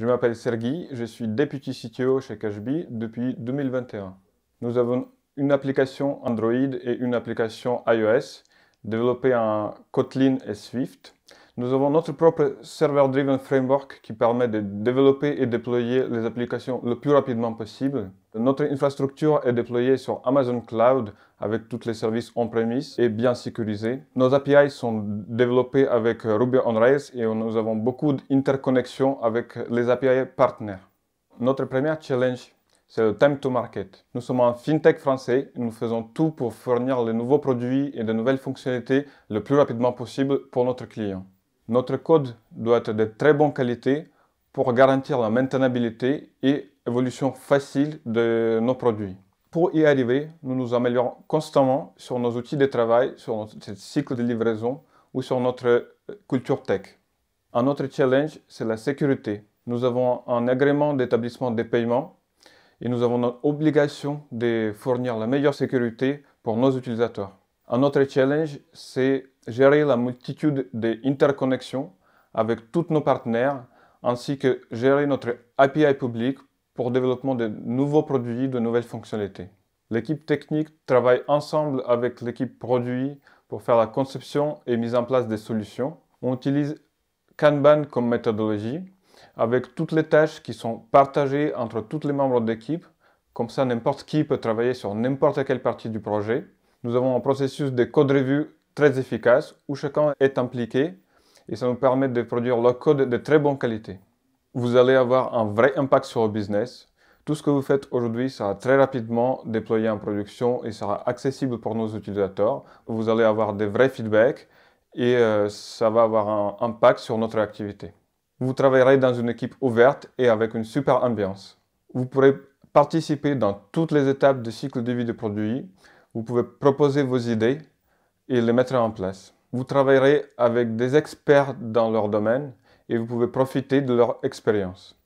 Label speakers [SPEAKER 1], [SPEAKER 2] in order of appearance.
[SPEAKER 1] Je m'appelle Sergi, je suis député CTO chez Cashbee depuis 2021. Nous avons une application Android et une application iOS, développée en Kotlin et Swift. Nous avons notre propre server-driven framework qui permet de développer et déployer les applications le plus rapidement possible. Notre infrastructure est déployée sur Amazon Cloud avec tous les services on-premise et bien sécurisés. Nos API sont développés avec euh, Ruby on Rails et nous avons beaucoup d'interconnexions avec les API partenaires. Notre premier challenge c'est le time to market. Nous sommes un fintech français et nous faisons tout pour fournir les nouveaux produits et de nouvelles fonctionnalités le plus rapidement possible pour notre client. Notre code doit être de très bonne qualité pour garantir la maintenabilité et l'évolution facile de nos produits. Pour y arriver, nous nous améliorons constamment sur nos outils de travail, sur notre cycle de livraison ou sur notre euh, culture tech. Un autre challenge, c'est la sécurité. Nous avons un agrément d'établissement des paiements et nous avons notre obligation de fournir la meilleure sécurité pour nos utilisateurs. Un autre challenge, c'est gérer la multitude des interconnexions avec tous nos partenaires, ainsi que gérer notre API public pour le développement de nouveaux produits, de nouvelles fonctionnalités. L'équipe technique travaille ensemble avec l'équipe produit pour faire la conception et mise en place des solutions. On utilise Kanban comme méthodologie avec toutes les tâches qui sont partagées entre tous les membres d'équipe. Comme ça, n'importe qui peut travailler sur n'importe quelle partie du projet. Nous avons un processus de code revue très efficace où chacun est impliqué et ça nous permet de produire le code de très bonne qualité. Vous allez avoir un vrai impact sur le business. Tout ce que vous faites aujourd'hui sera très rapidement déployé en production et sera accessible pour nos utilisateurs. Vous allez avoir des vrais feedbacks et euh, ça va avoir un impact sur notre activité. Vous travaillerez dans une équipe ouverte et avec une super ambiance. Vous pourrez participer dans toutes les étapes du cycle de vie du produit, vous pouvez proposer vos idées et les mettre en place. Vous travaillerez avec des experts dans leur domaine et vous pouvez profiter de leur expérience.